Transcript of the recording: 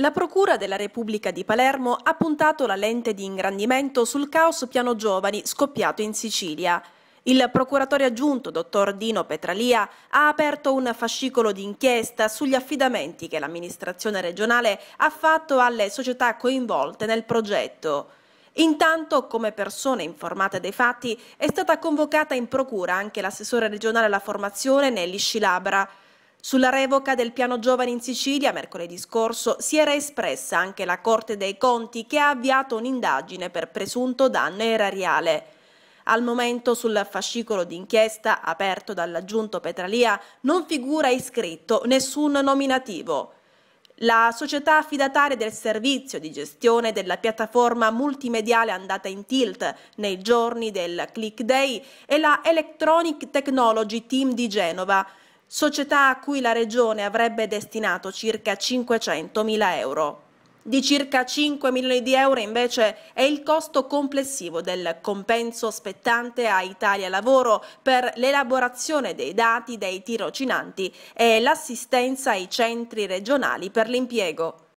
La Procura della Repubblica di Palermo ha puntato la lente di ingrandimento sul caos Piano Giovani scoppiato in Sicilia. Il procuratore aggiunto, dottor Dino Petralia, ha aperto un fascicolo di inchiesta sugli affidamenti che l'amministrazione regionale ha fatto alle società coinvolte nel progetto. Intanto, come persone informate dei fatti, è stata convocata in procura anche l'assessore regionale alla formazione Nelly Scilabra, sulla revoca del piano giovani in Sicilia, mercoledì scorso, si era espressa anche la Corte dei Conti che ha avviato un'indagine per presunto danno erariale. Al momento sul fascicolo d'inchiesta aperto dall'aggiunto Petralia non figura iscritto nessun nominativo. La società affidataria del servizio di gestione della piattaforma multimediale andata in tilt nei giorni del Click Day è la Electronic Technology Team di Genova, società a cui la Regione avrebbe destinato circa 500.000 euro. Di circa 5 milioni di euro invece è il costo complessivo del compenso spettante a Italia Lavoro per l'elaborazione dei dati dei tirocinanti e l'assistenza ai centri regionali per l'impiego.